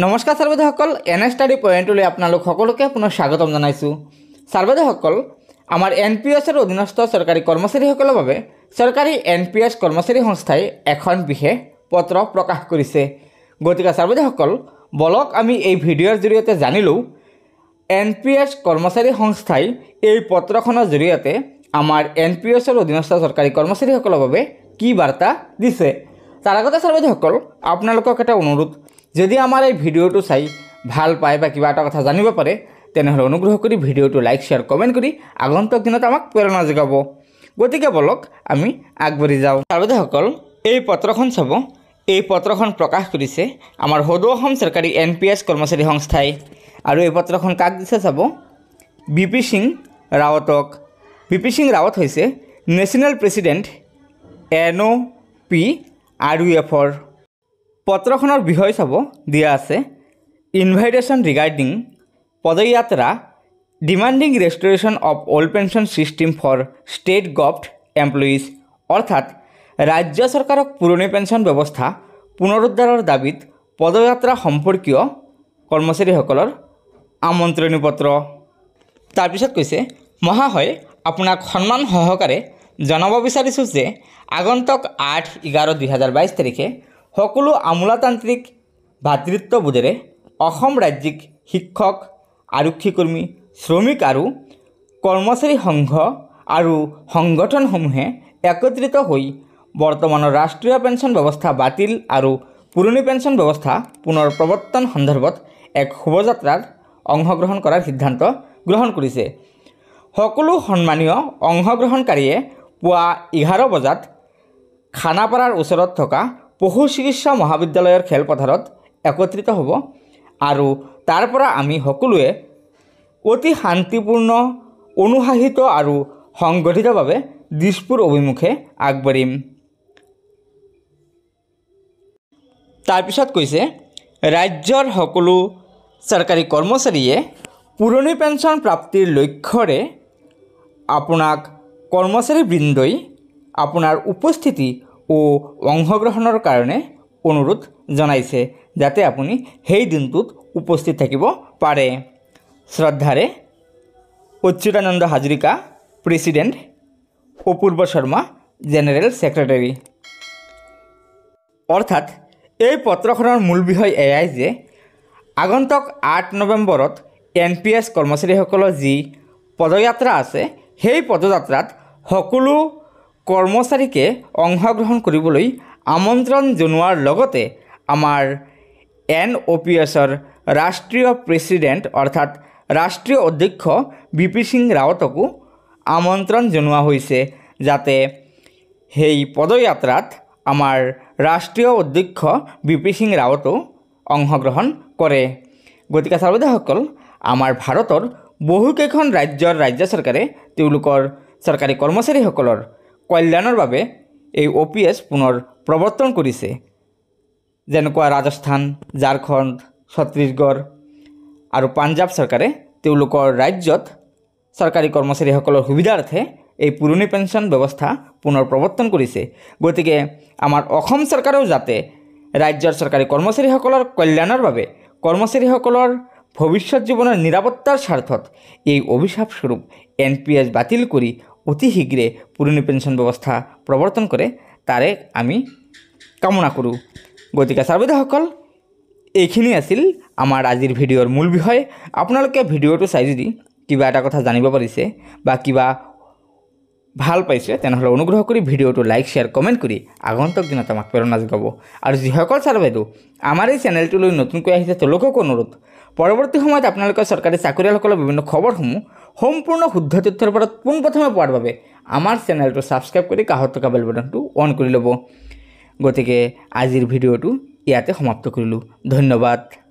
নমস্কাৰ ছাৰ্বেদসকল N S study পইণ্টলৈ আপোনালোক সকলোকে পুনৰ স্বাগতম জনাইছোঁ ছাৰ্বেদসকল আমাৰ এন পি এছৰ অধীনস্থ চৰকাৰী কৰ্মচাৰীসকলৰ বাবে চৰকাৰী এন পি এছ কৰ্মচাৰী সংস্থাই এখন বিশেষ পত্ৰ প্ৰকাশ কৰিছে গতিকে ছাৰ্বেদসকল বলক আমি এই ভিডিঅ'ৰ জৰিয়তে জানিলোঁ এন পি এছ কৰ্মচাৰী সংস্থাই এই পত্ৰখনৰ জৰিয়তে আমাৰ এন পি এছৰ অধীনস্থ চৰকাৰী কৰ্মচাৰীসকলৰ বাবে কি বাৰ্তা দিছে তাৰ আগতে ছাৰ্বেদসকল আপোনালোকক এটা অনুৰোধ যদি আমাৰ এই ভিডিঅ'টো চাই ভাল পায় বা কিবা এটা কথা জানিব পাৰে তেনেহ'লে অনুগ্ৰহ কৰি ভিডিঅ'টো লাইক শ্বেয়াৰ কমেণ্ট কৰি আগন্তুক দিনত আমাক প্ৰেৰণা যোগাব গতিকে বলক আমি আগবাঢ়ি যাওঁ আৰুদেসকল এই পত্ৰখন চাব এই পত্ৰখন প্ৰকাশ কৰিছে আমাৰ সদৌ অসম চৰকাৰী এন পি এছ কৰ্মচাৰী সংস্থাই আৰু এই পত্ৰখন কাক দিছে চাব বি পি সিং ৰাৱতক বি পি সিং ৰাৱত হৈছে national president N O' P R U এফৰ পত্ৰখনৰ বিষয় চাব দিয়া আছে ইনভাইটেশ্যন ৰিগাৰ্ডিং পদযাত্ৰা demanding restoration of old pension system for state gov employees অৰ্থাৎ ৰাজ্য চৰকাৰক পুৰণি পেঞ্চন ব্যৱস্থা পুনৰুদ্ধাৰৰ দাবীত পদযাত্ৰা সম্পৰ্কীয় কৰ্মচাৰীসকলৰ আমন্ত্ৰণী পত্ৰ তাৰপিছত কৈছে মহাশয় আপোনাক সন্মান সহকাৰে জনাব বিচাৰিছোঁ যে আগন্তক আঠ এঘাৰ দুহেজাৰ বাইছ তাৰিখে সকলো আমোলাতান্ত্ৰিক ভাতৃত্ববোধেৰে অসম ৰাজ্যিক শিক্ষক আৰক্ষী কৰ্মী শ্ৰমিক আৰু কৰ্মচাৰী সংঘ আৰু সংগঠনসমূহে একত্ৰিত হৈ বৰ্তমানৰ ৰাষ্ট্ৰীয় পেঞ্চন ব্যৱস্থা বাতিল আৰু পুৰণি পেঞ্চন ব্যৱস্থা পুনৰ প্ৰৱৰ্তন সন্দৰ্ভত এক শোভাযাত্ৰাত অংশগ্ৰহণ কৰাৰ সিদ্ধান্ত গ্ৰহণ কৰিছে সকলো সন্মানীয় অংশগ্ৰহণকাৰীয়ে পুৱা এঘাৰ বজাত খানাপাৰাৰ ওচৰত থকা পশু চিকিৎসা মহাবিদ্যালয়ৰ খেলপথাৰত একত্ৰিত হ'ব আৰু তাৰ পৰা আমি সকলোৱে অতি শান্তিপূৰ্ণ অনুশাসিত আৰু সংগঠিতভাৱে দিছপুৰ অভিমুখে আগবাঢ়িম তাৰপিছত কৈছে ৰাজ্যৰ সকলো চৰকাৰী কৰ্মচাৰীয়ে পুৰণি পেঞ্চন প্ৰাপ্তিৰ লক্ষ্যৰে আপোনাক কৰ্মচাৰীবৃন্দই আপোনাৰ উপস্থিতি ও অংশগ্ৰহণেৰ কাৰণে অনুৰোধ জানাইছে যাতে আপুনি সেই দিনটোত উপস্থিত থাকিব পাৰে শ্ৰদ্ধাৰে Achyutananda Hazarika president Apurba Sharma general secretary অৰ্থাৎ এই পত্ৰখনৰ মূল বিষয় এয়াই যে আগন্তক আঠ নৱেম্বৰত এন পি এছ কৰ্মচাৰীসকলৰ যি পদযাত্ৰা আছে সেই পদযাত্ৰাত সকলো কৰ্মচাৰীকে অংশগ্ৰহণ কৰিবলৈ আমন্ত্ৰণ জনোৱাৰ লগতে আমাৰ এন অ' পি এছৰ ৰাষ্ট্ৰীয় প্ৰেচিডেণ্ট অৰ্থাৎ ৰাষ্ট্ৰীয় অধ্যক্ষ বি পি সিং ৰাৱতকো আমন্ত্ৰণ জনোৱা হৈছে যাতে সেই পদযাত্ৰাত আমাৰ ৰাষ্ট্ৰীয় অধ্যক্ষ বি পি সিং ৰাৱতো অংশগ্ৰহণ কৰে গতিকে চাৰ্বদাসকল আমাৰ ভাৰতৰ বহুকেইখন ৰাজ্যৰ ৰাজ্য চৰকাৰে তেওঁলোকৰ চৰকাৰী কৰ্মচাৰীসকলৰ কল্যাণৰ বাবে এই অ' পি এছ পুনৰ প্ৰৱৰ্তন কৰিছে যেনেকুৱা ৰাজস্থান ঝাৰখণ্ড ছত্তীশগড় আৰু পাঞ্জাব চৰকাৰে তেওঁলোকৰ ৰাজ্যত চৰকাৰী কৰ্মচাৰীসকলৰ সুবিধাৰ্থে এই পুৰণি পেঞ্চন ব্যৱস্থা পুনৰ প্ৰৱৰ্তন কৰিছে গতিকে আমাৰ অসম চৰকাৰেও যাতে ৰাজ্যৰ চৰকাৰী কৰ্মচাৰীসকলৰ কল্যাণৰ বাবে কৰ্মচাৰীসকলৰ ভৱিষ্যত জীৱনৰ নিৰাপত্তাৰ স্বাৰ্থত এই অভিশাপস্বৰূপ এন পি এছ বাতিল কৰি অতি শীঘ্রে পুরনি পেনশন ব্যৱস্থা প্ৰৱৰ্তন কৰে তাৰে আমি কামনা কৰোঁ গতিকে ছাৰ্বেদাসকল এইখিনি আছিল আমাৰ আজিৰ ভিডিঅ'ৰ মূল বিষয় আপোনালোকে ভিডিঅ'টো চাই যদি কিবা এটা কথা জানিব পাৰিছে বা কিবা ভাল পাইছে তেনেহ'লে অনুগ্ৰহ কৰি ভিডিঅ'টো লাইক শ্বেয়াৰ কমেণ্ট কৰি আগন্তুক দিনত আমাক প্ৰেৰণা যোগাব আৰু যিসকল ছাৰ বাইদেউ আমাৰ এই চেনেলটোলৈ নতুনকৈ আহিছে তেওঁলোককো অনুৰোধ পৰৱৰ্তী সময়ত আপোনালোকৰ চৰকাৰী চাকৰিয়ালসকলৰ বিভিন্ন খবৰসমূহ সম্পূৰ্ণ শুদ্ধ তথ্যৰ ওপৰত পোনপ্ৰথমে পোৱাৰ বাবে আমাৰ চেনেলটো ছাবস্ক্ৰাইব কৰি কাষত থকা বেল বটনটো অন কৰি ল'ব গতিকে আজিৰ ভিডিঅ'টো ইয়াতে সমাপ্ত কৰিলোঁ ধন্যবাদ